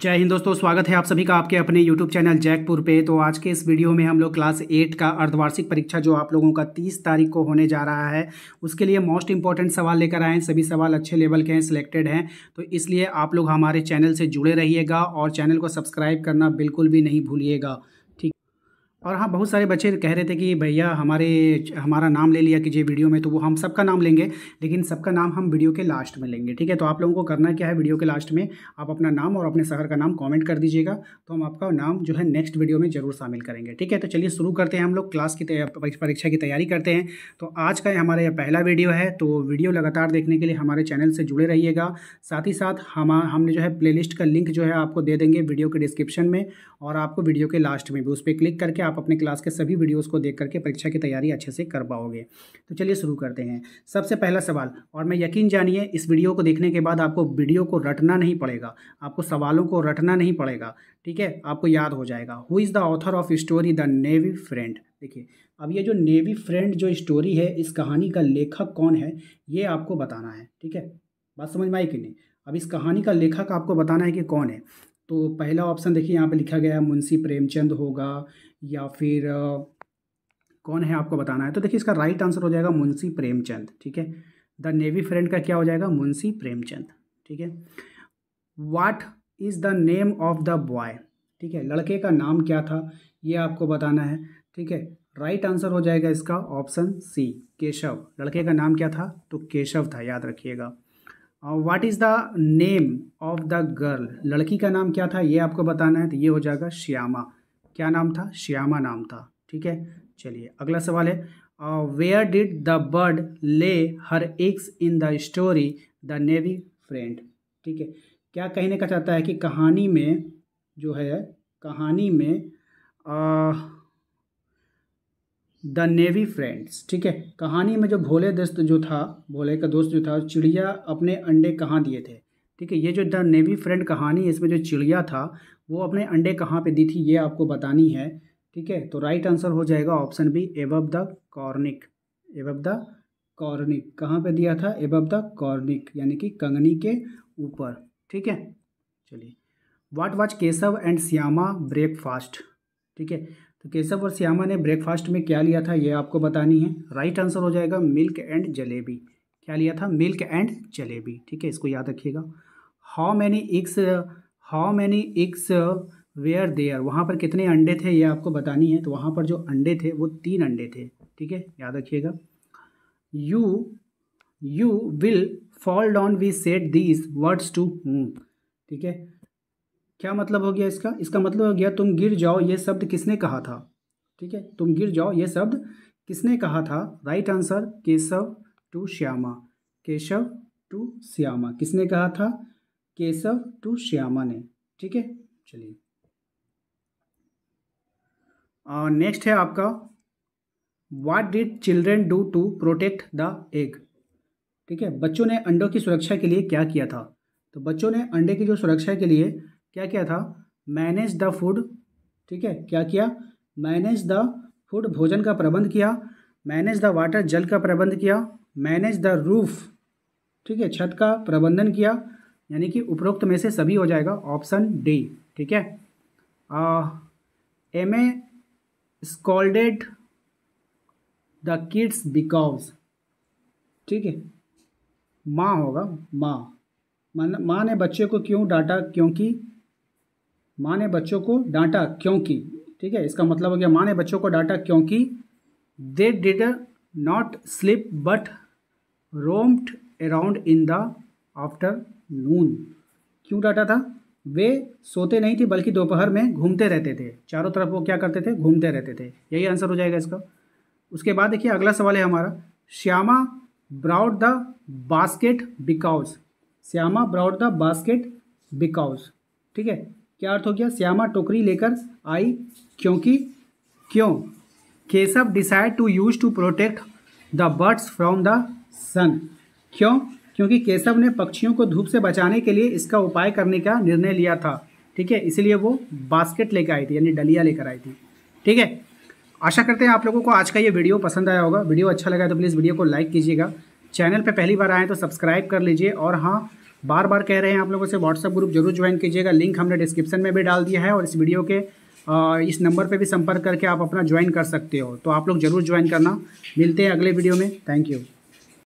जय हिंद दोस्तों स्वागत है आप सभी का आपके अपने यूट्यूब चैनल जैकपुर पे तो आज के इस वीडियो में हम लोग क्लास एट का अर्धवार्षिक परीक्षा जो आप लोगों का तीस तारीख को होने जा रहा है उसके लिए मोस्ट इंपॉर्टेंट सवाल लेकर आए हैं सभी सवाल अच्छे लेवल के हैं सिलेक्टेड हैं तो इसलिए आप लोग हमारे चैनल से जुड़े रहिएगा और चैनल को सब्सक्राइब करना बिल्कुल भी नहीं भूलिएगा और हाँ बहुत सारे बच्चे कह रहे थे कि भैया हमारे हमारा नाम ले लिया कीजिए वीडियो में तो वो हम सबका नाम लेंगे लेकिन सबका नाम हम वीडियो के लास्ट में लेंगे ठीक है तो आप लोगों को करना क्या है वीडियो के लास्ट में आप अपना नाम और अपने शहर का नाम कमेंट कर दीजिएगा तो हम आपका नाम जो है नेक्स्ट वीडियो में ज़रूर शामिल करेंगे ठीक है तो चलिए शुरू करते हैं हम लोग क्लास की परीक्षा की तैयारी करते हैं तो आज का हमारा यह पहला वीडियो है तो वीडियो लगातार देखने के लिए हमारे चैनल से जुड़े रहिएगा साथ ही साथ हम हमने जो है प्ले का लिंक जो है आपको दे देंगे वीडियो के डिस्क्रिप्शन में और आपको वीडियो के लास्ट में भी उस पर क्लिक करके आप अपने क्लास के सभी वीडियोस को देख करके परीक्षा की तैयारी अच्छे से कर पाओगे तो चलिए शुरू करते हैं सबसे पहला सवाल और मैं यकीन जानिए इस वीडियो को देखने के बाद आपको वीडियो को रटना नहीं पड़ेगा आपको सवालों को रटना नहीं पड़ेगा ठीक है आपको याद हो जाएगा who is the author of story the navy friend देखिए अब ये जो नेवी फ्रेंड जो स्टोरी है इस कहानी का लेखक कौन है ये आपको बताना है ठीक है बात समझ में आई कि नहीं अब इस कहानी का लेखक आपको बताना है कि कौन है तो पहला ऑप्शन देखिए यहाँ पे लिखा गया है मुंशी प्रेमचंद होगा या फिर कौन है आपको बताना है तो देखिए इसका राइट आंसर हो जाएगा मुंशी प्रेमचंद ठीक है द नेवी फ्रेंड का क्या हो जाएगा मुंशी प्रेमचंद ठीक है what is the name of the boy ठीक है लड़के का नाम क्या था ये आपको बताना है ठीक है राइट आंसर हो जाएगा इसका ऑप्शन सी केशव लड़के का नाम क्या था तो केशव था याद रखिएगा what is the name of the girl लड़की का नाम क्या था ये आपको बताना है तो ये हो जाएगा श्यामा क्या नाम था श्यामा नाम था ठीक है चलिए अगला सवाल है where did the bird lay her eggs in the story the navy friend ठीक है क्या कहने का चाहता है कि कहानी में जो है कहानी में आ, uh, द नेवी फ्रेंड्स ठीक है कहानी में जो भोले दोस्त जो था भोले का दोस्त जो था चिड़िया अपने अंडे कहाँ दिए थे ठीक है ये जो द नेवी फ्रेंड कहानी है इसमें जो चिड़िया था वो अपने अंडे कहाँ पे दी थी ये आपको बतानी है ठीक है तो राइट आंसर हो जाएगा option B above the cornice above the cornice कहाँ पे दिया था एबब द कॉर्निक यानी कि कंगनी के ऊपर ठीक है चलिए what watch Keshav and Shyama breakfast ठीक है तो केशव और श्यामा ने ब्रेकफास्ट में क्या लिया था ये आपको बतानी है राइट आंसर हो जाएगा मिल्क एंड जलेबी क्या लिया था मिल्क एंड जलेबी ठीक है इसको याद रखिएगा how many eggs how many eggs were there वहाँ पर कितने अंडे थे ये आपको बतानी है तो वहाँ पर जो अंडे थे वो तीन अंडे थे ठीक है याद रखिएगा you you will fall down we said these words to whom ठीक है क्या मतलब हो गया इसका इसका मतलब हो गया तुम गिर जाओ ये शब्द किसने कहा था ठीक है तुम गिर जाओ ये शब्द किसने कहा था right answer Keshav to Shyama Keshav to Shyama किसने कहा था केशव टू श्यामा ने ठीक है चलिए नेक्स्ट है आपका what did children do to protect the egg ठीक है बच्चों ने अंडों की सुरक्षा के लिए क्या किया था तो बच्चों ने अंडे की जो सुरक्षा के लिए क्या क्या था मैनेज द फूड ठीक है क्या किया मैनेज द फूड भोजन का प्रबंध किया मैनेज द वाटर जल का प्रबंध किया मैनेज द रूफ ठीक है छत का प्रबंधन किया यानी कि उपरोक्त में से सभी हो जाएगा ऑप्शन डी ठीक है M A scolded the kids because ठीक है माँ होगा माँ माँ ने बच्चे को क्यों डांटा क्योंकि माँ ने बच्चों को डांटा क्योंकि ठीक है इसका मतलब हो गया माँ ने बच्चों को डांटा क्योंकि they did not sleep but roamed around in the afternoon क्यों डांटा था वे सोते नहीं थे बल्कि दोपहर में घूमते रहते थे चारों तरफ वो क्या करते थे घूमते रहते थे यही आंसर हो जाएगा इसका उसके बाद देखिए अगला सवाल है हमारा Shyama brought the basket because Shyama brought the basket because ठीक है क्या अर्थ हो गया श्यामा टोकरी लेकर आई क्योंकि क्यों Keshav decide to use to protect the birds from the sun क्यों क्योंकि केशव ने पक्षियों को धूप से बचाने के लिए इसका उपाय करने का निर्णय लिया था ठीक है इसलिए वो बास्केट लेकर आई थी यानी डलिया लेकर आई थी ठीक है आशा करते हैं आप लोगों को आज का ये वीडियो पसंद आया होगा वीडियो अच्छा लगा तो प्लीज़ वीडियो को लाइक कीजिएगा चैनल पर पहली बार आएँ तो सब्सक्राइब कर लीजिए और हाँ बार बार कह रहे हैं आप लोगों से व्हाट्सअप ग्रुप जरूर ज्वाइन कीजिएगा लिंक हमने डिस्क्रिप्शन में भी डाल दिया है और इस वीडियो के इस नंबर पर भी संपर्क करके आप अपना ज्वाइन कर सकते हो तो आप लोग जरूर ज्वाइन करना मिलते हैं अगले वीडियो में थैंक यू